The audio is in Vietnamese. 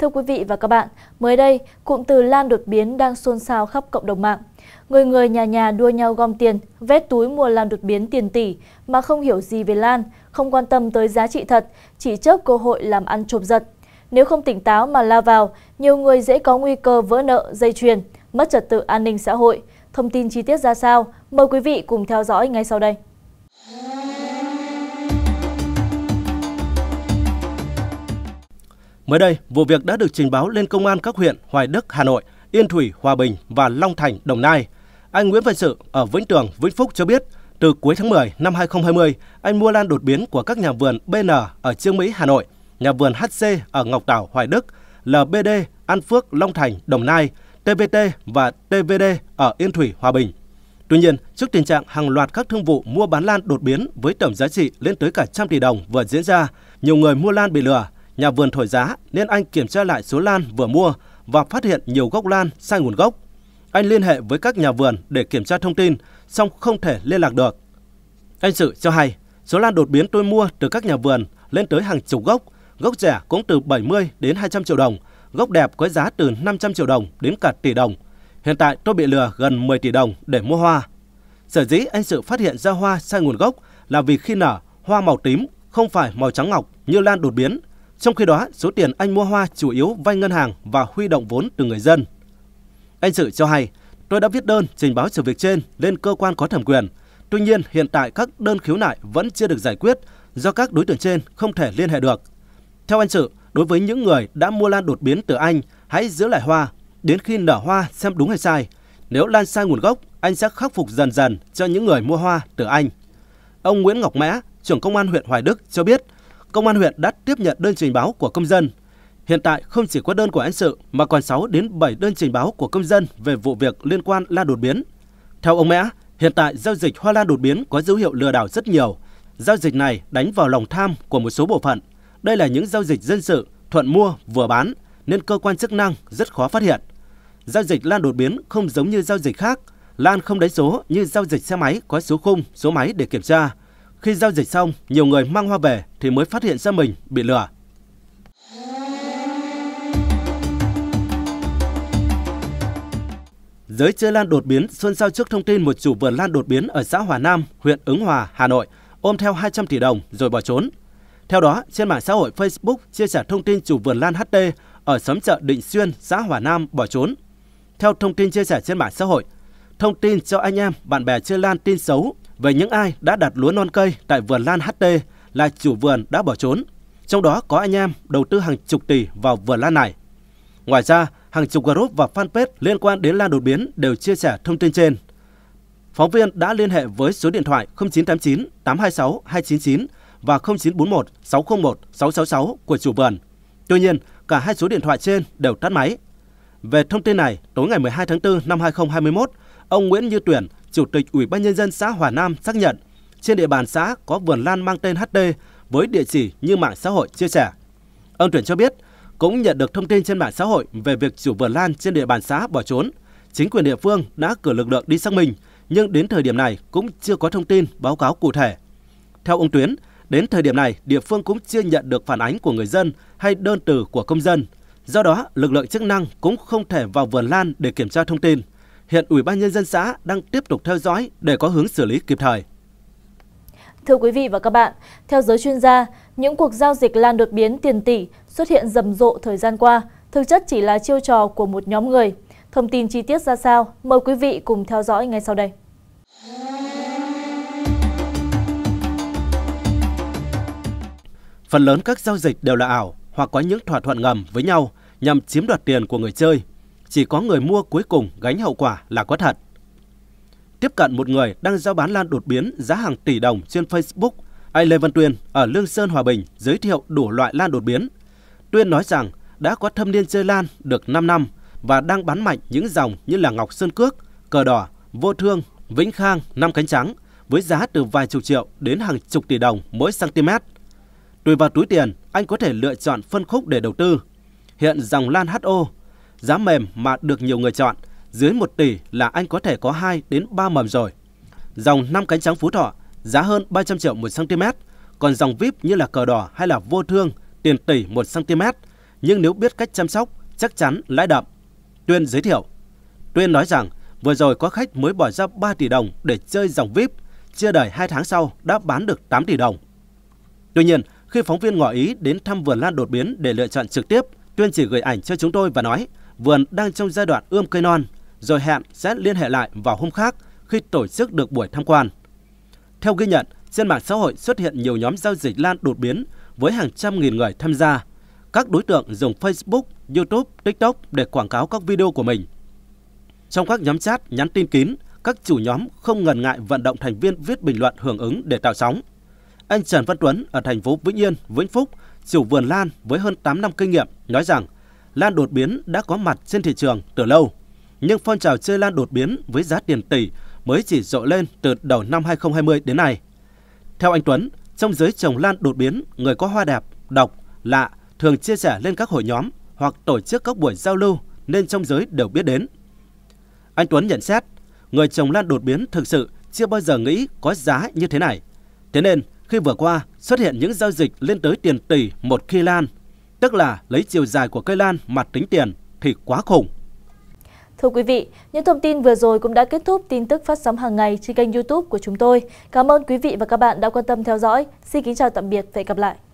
Thưa quý vị và các bạn, mới đây, cụm từ lan đột biến đang xôn xao khắp cộng đồng mạng. Người người nhà nhà đua nhau gom tiền, vét túi mua lan đột biến tiền tỷ mà không hiểu gì về lan, không quan tâm tới giá trị thật, chỉ chớp cơ hội làm ăn trộm giật. Nếu không tỉnh táo mà lao vào, nhiều người dễ có nguy cơ vỡ nợ, dây chuyền, mất trật tự an ninh xã hội. Thông tin chi tiết ra sao? Mời quý vị cùng theo dõi ngay sau đây. Mới đây, vụ việc đã được trình báo lên công an các huyện Hoài Đức, Hà Nội, Yên Thủy, Hòa Bình và Long Thành, Đồng Nai. Anh Nguyễn Văn Sự ở Vĩnh Tường, Vĩnh Phúc cho biết, từ cuối tháng 10 năm 2020, anh mua lan đột biến của các nhà vườn BN ở Trương Mỹ, Hà Nội, nhà vườn HC ở Ngọc Đảo, Hoài Đức, LBD, An Phước, Long Thành, Đồng Nai, TVT và TVD ở Yên Thủy, Hòa Bình. Tuy nhiên, trước tình trạng hàng loạt các thương vụ mua bán lan đột biến với tổng giá trị lên tới cả trăm tỷ đồng vừa diễn ra, nhiều người mua lan bị lừa, Nhà vườn thổi giá nên anh kiểm tra lại số lan vừa mua và phát hiện nhiều gốc lan sai nguồn gốc. Anh liên hệ với các nhà vườn để kiểm tra thông tin, song không thể liên lạc được. Anh Sự cho hay, số lan đột biến tôi mua từ các nhà vườn lên tới hàng chục gốc, gốc rẻ cũng từ 70 đến 200 triệu đồng, gốc đẹp có giá từ 500 triệu đồng đến cả tỷ đồng. Hiện tại tôi bị lừa gần 10 tỷ đồng để mua hoa. Sở dĩ anh sự phát hiện ra hoa sai nguồn gốc là vì khi nở, hoa màu tím không phải màu trắng ngọc như lan đột biến trong khi đó, số tiền anh mua hoa chủ yếu vay ngân hàng và huy động vốn từ người dân. Anh Sự cho hay, tôi đã viết đơn trình báo sự việc trên lên cơ quan có thẩm quyền. Tuy nhiên, hiện tại các đơn khiếu nại vẫn chưa được giải quyết do các đối tượng trên không thể liên hệ được. Theo anh Sự, đối với những người đã mua lan đột biến từ anh, hãy giữ lại hoa đến khi nở hoa xem đúng hay sai. Nếu lan sai nguồn gốc, anh sẽ khắc phục dần dần cho những người mua hoa từ anh. Ông Nguyễn Ngọc Mẽ, trưởng công an huyện Hoài Đức cho biết, công an huyện đã tiếp nhận đơn trình báo của công dân. Hiện tại không chỉ có đơn của anh Sự mà còn 6 đến 7 đơn trình báo của công dân về vụ việc liên quan lan đột biến. Theo ông Mẽ, hiện tại giao dịch hoa lan đột biến có dấu hiệu lừa đảo rất nhiều. Giao dịch này đánh vào lòng tham của một số bộ phận. Đây là những giao dịch dân sự, thuận mua, vừa bán, nên cơ quan chức năng rất khó phát hiện. Giao dịch lan đột biến không giống như giao dịch khác. Lan không đánh số như giao dịch xe máy có số khung, số máy để kiểm tra. Khi giao dịch xong, nhiều người mang hoa về thì mới phát hiện ra mình bị lừa. Giới chơi lan đột biến xôn xao trước thông tin một chủ vườn lan đột biến ở xã Hòa Nam, huyện Ứng Hòa, Hà Nội ôm theo 200 tỷ đồng rồi bỏ trốn. Theo đó, trên mạng xã hội Facebook chia sẻ thông tin chủ vườn lan HT ở xóm chợ Định Xuyên, xã Hòa Nam bỏ trốn. Theo thông tin chia sẻ trên mạng xã hội, thông tin cho anh em, bạn bè chơi lan tin xấu về những ai đã đặt lúa non cây tại vườn Lan HT là chủ vườn đã bỏ trốn, trong đó có anh em đầu tư hàng chục tỷ vào vườn lan này. Ngoài ra, hàng chục group và fanpage liên quan đến lan đột biến đều chia sẻ thông tin trên. Phóng viên đã liên hệ với số điện thoại 0989 826 299 và 0941 601 666 của chủ vườn. Tuy nhiên, cả hai số điện thoại trên đều tắt máy. Về thông tin này, tối ngày 12 tháng 4 năm 2021, ông Nguyễn Như Tuyển, Chủ tịch Ủy ban nhân dân xã Hòa Nam xác nhận trên địa bàn xã có vườn lan mang tên HD với địa chỉ như mạng xã hội chia sẻ. Ông Tuyển cho biết cũng nhận được thông tin trên mạng xã hội về việc chủ vườn lan trên địa bàn xã bỏ trốn. Chính quyền địa phương đã cử lực lượng đi xác minh, nhưng đến thời điểm này cũng chưa có thông tin báo cáo cụ thể. Theo ông Tuyến, đến thời điểm này địa phương cũng chưa nhận được phản ánh của người dân hay đơn từ của công dân. Do đó, lực lượng chức năng cũng không thể vào vườn lan để kiểm tra thông tin. Hiện Ủy ban nhân dân xã đang tiếp tục theo dõi để có hướng xử lý kịp thời. Thưa quý vị và các bạn, theo giới chuyên gia, những cuộc giao dịch lan đột biến tiền tỷ xuất hiện rầm rộ thời gian qua, thực chất chỉ là chiêu trò của một nhóm người. Thông tin chi tiết ra sao, mời quý vị cùng theo dõi ngay sau đây. Phần lớn các giao dịch đều là ảo hoặc có những thỏa thuận ngầm với nhau nhằm chiếm đoạt tiền của người chơi chỉ có người mua cuối cùng gánh hậu quả là có thật. Tiếp cận một người đang giao bán lan đột biến giá hàng tỷ đồng trên Facebook, anh Lê Văn Tuyên ở Lương Sơn Hòa Bình giới thiệu đủ loại lan đột biến. Tuyên nói rằng đã có thâm niên chơi lan được 5 năm và đang bán mạnh những dòng như là Ngọc Sơn Cước, Cờ Đỏ, Vô Thương, Vĩnh Khang, Năm Cánh Trắng với giá từ vài chục triệu đến hàng chục tỷ đồng mỗi cm. Tùy vào túi tiền, anh có thể lựa chọn phân khúc để đầu tư. Hiện dòng lan HO Giá mềm mà được nhiều người chọn, dưới 1 tỷ là anh có thể có 2 đến 3 mầm rồi. Dòng 5 cánh trắng Phú Thọ, giá hơn 300 triệu 1 cm, còn dòng VIP như là cờ đỏ hay là vô thương, tiền tỷ 1 cm, nhưng nếu biết cách chăm sóc, chắc chắn lãi đậm. Tuyên giới thiệu. Tuyên nói rằng, vừa rồi có khách mới bỏ ra 3 tỷ đồng để chơi dòng VIP, chưa đầy 2 tháng sau đã bán được 8 tỷ đồng. Tuy nhiên, khi phóng viên ngỏ ý đến thăm vườn lan đột biến để lựa chọn trực tiếp, Tuyên chỉ gửi ảnh cho chúng tôi và nói, vườn đang trong giai đoạn ươm cây non, rồi hẹn sẽ liên hệ lại vào hôm khác khi tổ chức được buổi tham quan. Theo ghi nhận, trên mạng xã hội xuất hiện nhiều nhóm giao dịch lan đột biến với hàng trăm nghìn người tham gia. Các đối tượng dùng Facebook, YouTube, TikTok để quảng cáo các video của mình. Trong các nhóm chat, nhắn tin kín, các chủ nhóm không ngần ngại vận động thành viên viết bình luận hưởng ứng để tạo sóng. Anh Trần Văn Tuấn ở thành phố Vĩnh Yên, Vĩnh Phúc, chủ vườn lan với hơn 8 năm kinh nghiệm, nói rằng – lan đột biến đã có mặt trên thị trường từ lâu, nhưng phong trào chơi lan đột biến với giá tiền tỷ mới chỉ rộ lên từ đầu năm 2020 đến nay. Theo anh Tuấn, trong giới trồng lan đột biến, người có hoa đẹp, độc, lạ thường chia sẻ lên các hội nhóm hoặc tổ chức các buổi giao lưu nên trong giới đều biết đến. Anh Tuấn nhận xét, người trồng lan đột biến thực sự chưa bao giờ nghĩ có giá như thế này. Thế nên, khi vừa qua xuất hiện những giao dịch lên tới tiền tỷ một khi lan tức là lấy chiều dài của cây lan mà tính tiền thì quá khủng. Thưa quý vị, những thông tin vừa rồi cũng đã kết thúc tin tức phát sóng hàng ngày trên kênh youtube của chúng tôi. Cảm ơn quý vị và các bạn đã quan tâm theo dõi. Xin kính chào tạm biệt và hẹn gặp lại.